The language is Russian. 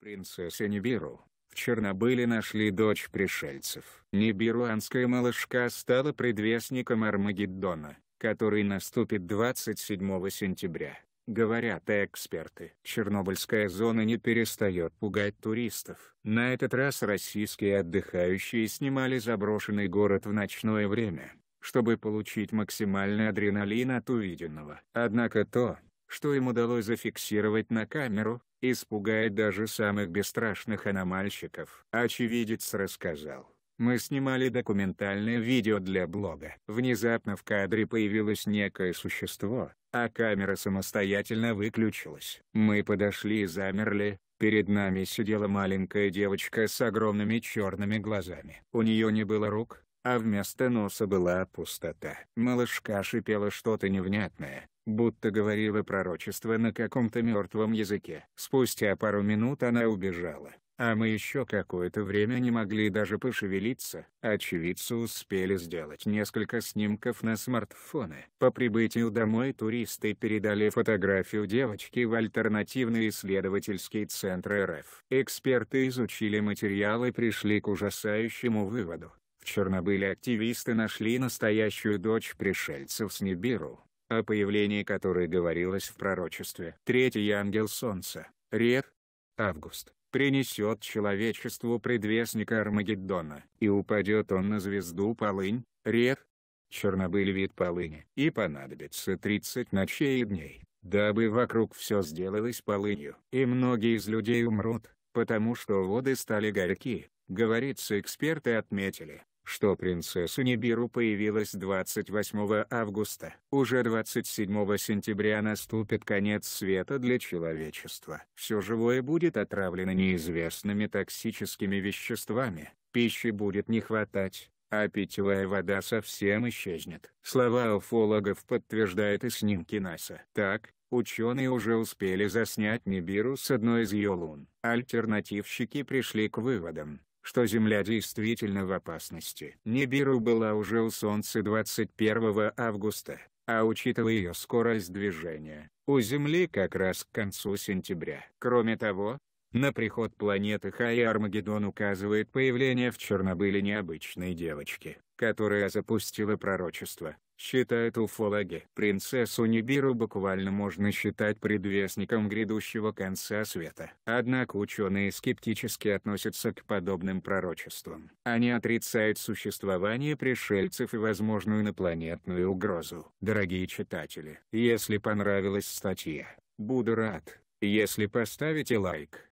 Принцесса Нибиру. В Чернобыле нашли дочь пришельцев. Нибируанская малышка стала предвестником Армагеддона, который наступит 27 сентября. Говорят эксперты, Чернобыльская зона не перестает пугать туристов. На этот раз российские отдыхающие снимали заброшенный город в ночное время, чтобы получить максимальный адреналин от увиденного. Однако то, что им удалось зафиксировать на камеру, испугает даже самых бесстрашных аномальщиков. Очевидец рассказал. Мы снимали документальное видео для блога. Внезапно в кадре появилось некое существо, а камера самостоятельно выключилась. Мы подошли и замерли. Перед нами сидела маленькая девочка с огромными черными глазами. У нее не было рук, а вместо носа была пустота. Малышка шипела что-то невнятное, будто говорила пророчество на каком-то мертвом языке. Спустя пару минут она убежала, а мы еще какое-то время не могли даже пошевелиться. Очевидцы успели сделать несколько снимков на смартфоны. По прибытию домой туристы передали фотографию девочки в альтернативный исследовательский центр РФ. Эксперты изучили материал и пришли к ужасающему выводу. В Чернобыле активисты нашли настоящую дочь пришельцев с Нибиру, о появлении которой говорилось в пророчестве. Третий ангел Солнца, Рек, Август, принесет человечеству предвестника Армагеддона, и упадет он на звезду Полынь, Рек, Чернобыль вид полыни, и понадобится 30 ночей и дней, дабы вокруг все сделалось полынью, и многие из людей умрут, потому что воды стали горьки, говорится эксперты отметили, что принцесса Нибиру появилась 28 августа. Уже 27 сентября наступит конец света для человечества. Все живое будет отравлено неизвестными токсическими веществами, пищи будет не хватать, а питьевая вода совсем исчезнет. Слова уфологов подтверждают и снимки НАСА. Так, ученые уже успели заснять Нибиру с одной из ее лун. Альтернативщики пришли к выводам, что Земля действительно в опасности. Небиру была уже у Солнца 21 августа, а учитывая ее скорость движения, у Земли как раз к концу сентября. Кроме того, на приход планеты Хай Армагеддон указывает появление в Чернобыле необычной девочки, которая запустила пророчество считает уфологи. Принцессу Нибиру буквально можно считать предвестником грядущего конца света. Однако ученые скептически относятся к подобным пророчествам. Они отрицают существование пришельцев и возможную инопланетную угрозу. Дорогие читатели, если понравилась статья, буду рад, если поставите лайк.